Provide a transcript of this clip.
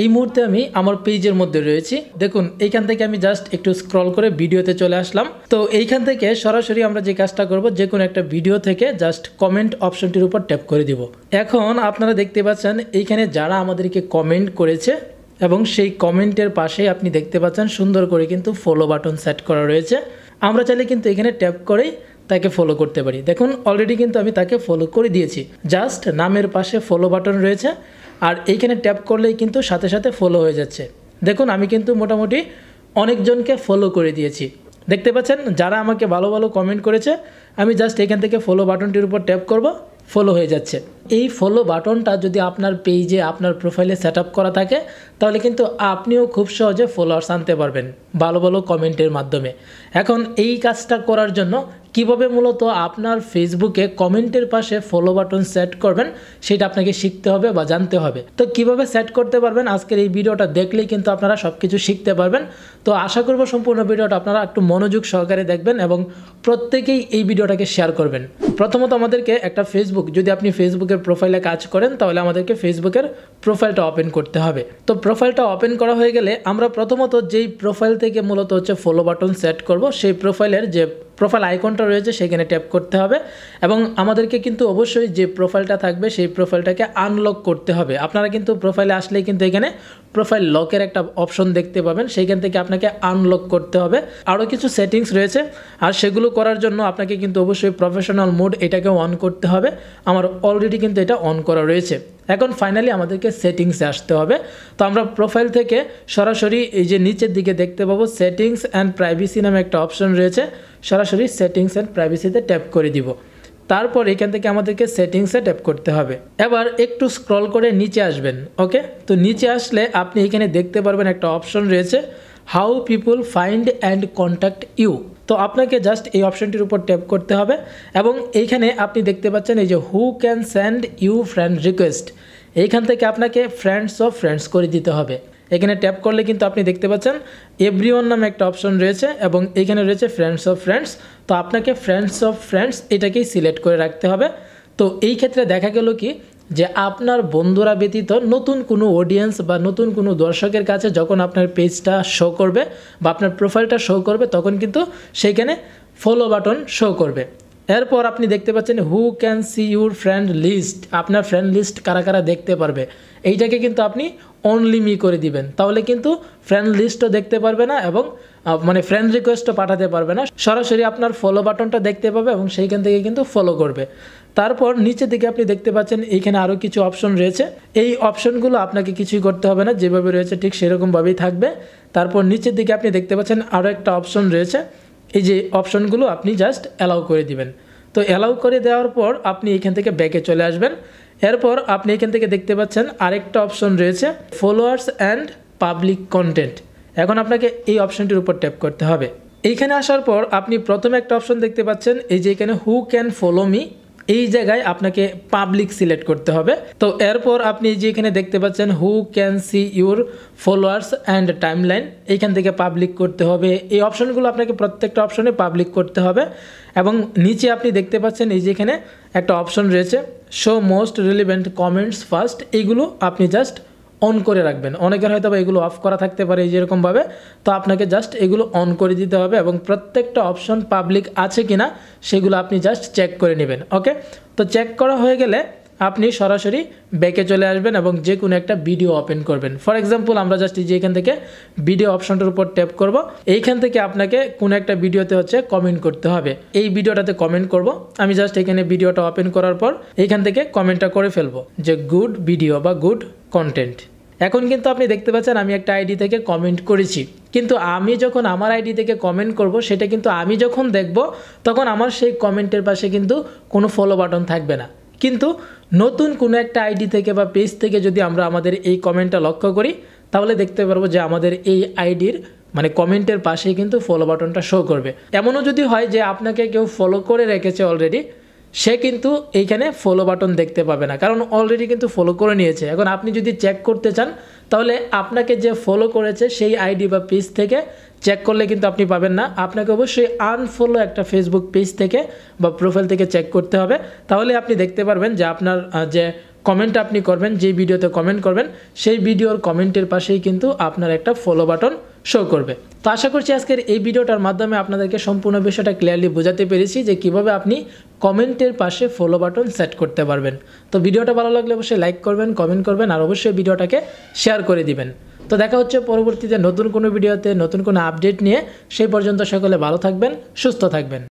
এই মুহূর্তে আমি আমার পেজের মধ্যে রয়েছি দেখুন এইখান থেকে আমি জাস্ট একটু স্ক্রল করে ভিডিওতে চলে আসলাম তো এইখান থেকে সরাসরি আমরা যে কাজটা করব যে কোনো একটা ভিডিও থেকে জাস্ট কমেন্ট অপশনটির উপর ট্যাপ করে দিব এখন আপনারা দেখতে পাচ্ছেন এইখানে যারা আমাদেরকে কমেন্ট করেছে এবং সেই কমেন্টের পাশে আপনি দেখতে পাচ্ছেন সুন্দর করে কিন্তু ফলো বাটন সেট করা রয়েছে আমরা চাইলে কিন্তু এখানে ট্যাপ করেই তাকে ফলো করতে পারি দেখুন অলরেডি কিন্তু আমি তাকে ফলো করে দিয়েছি জাস্ট নামের পাশে ফলো বাটন রয়েছে আর এইখানে ট্যাপ করলেই কিন্তু সাথে সাথে ফলো হয়ে যাচ্ছে দেখুন আমি কিন্তু মোটামুটি অনেকজনকে ফলো করে দিয়েছি দেখতে পাচ্ছেন যারা আমাকে ভালো ভালো কমেন্ট করেছে আমি জাস্ট এখান থেকে ফলো বাটনটির উপর ট্যাপ করব ফলো হয়ে যাচ্ছে এই ফলো বাটনটা যদি আপনার পেজে আপনার প্রোফাইলে সেট করা থাকে তাহলে কিন্তু আপনিও খুব সহজে ফলোয়ার্স আনতে পারবেন ভালো ভালো কমেন্টের মাধ্যমে এখন এই কাজটা করার জন্য কিভাবে মূলত আপনার ফেসবুকে কমেন্টের পাশে ফলো বাটন সেট করবেন সেটা আপনাকে শিখতে হবে বা জানতে হবে তো কিভাবে সেট করতে পারবেন আজকের এই ভিডিওটা দেখলেই কিন্তু আপনারা সব কিছু শিখতে পারবেন তো আশা করব সম্পূর্ণ ভিডিওটা আপনারা একটু মনোযোগ সহকারে দেখবেন এবং প্রত্যেকেই এই ভিডিওটাকে শেয়ার করবেন প্রথমত আমাদেরকে একটা ফেসবুক যদি আপনি ফেসবুকে ফেসবুকের প্রোফাইলে কাজ করেন তাহলে আমাদেরকে ফেসবুকের প্রোফাইলটা ওপেন করতে হবে তো প্রোফাইলটা ওপেন করা হয়ে গেলে আমরা প্রথমত যেই প্রোফাইল থেকে মূলত হচ্ছে ফলো বাটন সেট করব সেই প্রোফাইলের যে প্রোফাইল আইকনটা রয়েছে সেখানে ট্যাপ করতে হবে এবং আমাদেরকে কিন্তু অবশ্যই যে প্রোফাইলটা থাকবে সেই প্রোফাইলটাকে আনলক করতে হবে আপনারা কিন্তু প্রোফাইলে আসলেই কিন্তু এখানে প্রোফাইল লকের একটা অপশন দেখতে পাবেন সেইখান থেকে আপনাকে আনলক করতে হবে আরও কিছু সেটিংস রয়েছে আর সেগুলো করার জন্য আপনাকে কিন্তু অবশ্যই প্রফেশনাল মোড এটাকে অন করতে হবে আমার অলরেডি কিন্তু এটা অন করা রয়েছে এখন ফাইনালি আমাদেরকে সেটিংসে আসতে হবে তো আমরা প্রোফাইল থেকে সরাসরি এই যে নিচের দিকে দেখতে পাবো সেটিংস অ্যান্ড প্রাইভেসি নামে একটা অপশন রয়েছে সরাসরি সেটিংস অ্যান্ড প্রাইভেসিতে ট্যাপ করে দিব তারপর এখান থেকে আমাদেরকে সেটিংসে ট্যাপ করতে হবে এবার একটু স্ক্রল করে নিচে আসবেন ওকে তো নিচে আসলে আপনি এখানে দেখতে পারবেন একটা অপশন রয়েছে how people find and contact you তো আপনাকে জাস্ট এই অপশনটির উপর ট্যাপ করতে হবে এবং এইখানে আপনি দেখতে পাচ্ছেন এই যে who can send you friend request এইখান থেকে আপনাকে ফ্রেন্ডস অফ ফ্রেন্ডস করে দিতে হবে এখানে ট্যাপ করলে কিন্তু আপনি দেখতে পাচ্ছেন এভরিওয়ান নামে একটা অপশন রয়েছে এবং এখানে রয়েছে ফ্রেন্ডস অফ ফ্রেন্ডস তো আপনাকে ফ্রেন্ডস অফ ফ্রেন্ডস এটাকেই সিলেক্ট করে রাখতে হবে তো এই ক্ষেত্রে দেখা গেল কি যে আপনার বন্ধুরা ব্যতীত নতুন কোনো অডিয়েন্স বা নতুন কোনো দর্শকের কাছে যখন আপনার পেজটা শো করবে বা আপনার প্রোফাইলটা শো করবে তখন কিন্তু সেইখানে ফলো বাটন শো করবে এরপর আপনি দেখতে পাচ্ছেন who can see your friend list আপনার ফ্রেন্ড লিস্ট কারা কারা দেখতে পারবে এইটাকে কিন্তু আপনি অনলি মি করে দিবেন তাহলে কিন্তু ফ্রেন্ড লিস্টও দেখতে পারবে না এবং মানে ফ্রেন্ড রিকোয়েস্টও পাঠাতে পারবে না সরাসরি আপনার ফলো বাটনটা দেখতে পাবে এবং সেইখান থেকে কিন্তু ফলো করবে তারপর নিচের দিকে আপনি দেখতে পাচ্ছেন এইখানে আরও কিছু অপশন রয়েছে এই অপশনগুলো আপনাকে কিছুই করতে হবে না যেভাবে রয়েছে ঠিক সেরকমভাবেই থাকবে তারপর নিচের দিকে আপনি দেখতে পাচ্ছেন আরও একটা অপশন রয়েছে এই যে অপশনগুলো আপনি জাস্ট অ্যালাউ করে দিবেন তো অ্যালাউ করে দেওয়ার পর আপনি এখান থেকে ব্যাকে চলে আসবেন এরপর আপনি এখান থেকে দেখতে পাচ্ছেন আরেকটা অপশন রয়েছে ফলোয়ার্স অ্যান্ড পাবলিক কন্টেন্ট এখন আপনাকে এই অপশনটির উপর ট্যাপ করতে হবে এইখানে আসার পর আপনি প্রথমে একটা অপশন দেখতে পাচ্ছেন এই যে এখানে হু ক্যান ফলো মি এই জায়গায় আপনাকে পাবলিক সিলেক্ট করতে হবে তো এরপর আপনি যে এখানে দেখতে পাচ্ছেন who can see your followers and timeline এইখান থেকে পাবলিক করতে হবে এই অপশনগুলো আপনাকে প্রত্যেকটা অপশনে পাবলিক করতে হবে এবং নিচে আপনি দেখতে পাচ্ছেন এই যে এখানে একটা অপশন রয়েছে show most relevant comments first এইগুলো আপনি জাস্ট অন করে রাখবেন অনেকের হয়তো বা এগুলো অফ করা থাকতে পারে এই যেরকমভাবে তো আপনাকে জাস্ট এগুলো অন করে দিতে হবে এবং প্রত্যেকটা অপশন পাবলিক আছে কি না সেগুলো আপনি জাস্ট চেক করে নেবেন ওকে তো চেক করা হয়ে গেলে আপনি সরাসরি ব্যাকে চলে আসবেন এবং যে কোনো একটা ভিডিও ওপেন করবেন ফর এক্সাম্পল আমরা জাস্ট যে এখান থেকে ভিডিও অপশনটার উপর ট্যাপ করব এইখান থেকে আপনাকে কোনো একটা ভিডিওতে হচ্ছে কমেন্ট করতে হবে এই ভিডিওটাতে কমেন্ট করব আমি জাস্ট এখানে ভিডিওটা ওপেন করার পর এইখান থেকে কমেন্টটা করে ফেলবো যে গুড ভিডিও বা গুড কন্টেন্ট এখন কিন্তু আপনি দেখতে পাচ্ছেন আমি একটা আইডি থেকে কমেন্ট করেছি কিন্তু আমি যখন আমার আইডি থেকে কমেন্ট করব সেটা কিন্তু আমি যখন দেখব তখন আমার সেই কমেন্টের পাশে কিন্তু কোনো ফলো বাটন থাকবে না কিন্তু নতুন কোনো একটা আইডি থেকে বা পেজ থেকে যদি আমরা আমাদের এই কমেন্টটা লক্ষ্য করি তাহলে দেখতে পারবো যে আমাদের এই আইডির মানে কমেন্টের পাশেই কিন্তু ফলো বাটনটা শো করবে এমনও যদি হয় যে আপনাকে কেউ ফলো করে রেখেছে অলরেডি সে কিন্তু এইখানে ফলো বাটন দেখতে পাবে না কারণ অলরেডি কিন্তু ফলো করে নিয়েছে এখন আপনি যদি চেক করতে চান তাহলে আপনাকে যে ফলো করেছে সেই আইডি বা পেজ থেকে চেক করলে কিন্তু আপনি পাবেন না আপনাকে অবশ্যই আনফলো একটা ফেসবুক পেজ থেকে বা প্রোফাইল থেকে চেক করতে হবে তাহলে আপনি দেখতে পারবেন যে আপনার যে কমেন্ট আপনি করবেন যে ভিডিওতে কমেন্ট করবেন সেই ভিডিওর কমেন্টের পাশেই কিন্তু আপনার একটা ফলো বাটন শো করবে তো আশা করছি আজকের এই ভিডিওটার মাধ্যমে আপনাদেরকে সম্পূর্ণ বিষয়টা ক্লিয়ারলি বোঝাতে পেরেছি যে কিভাবে আপনি কমেন্টের পাশে ফলো বাটন সেট করতে পারবেন তো ভিডিওটা ভালো লাগলে অবশ্যই লাইক করবেন কমেন্ট করবেন আর অবশ্যই ভিডিওটাকে শেয়ার করে দিবেন তো দেখা হচ্ছে পরবর্তীতে নতুন কোনো ভিডিওতে নতুন কোনো আপডেট নিয়ে সেই পর্যন্ত সকলে ভালো থাকবেন সুস্থ থাকবেন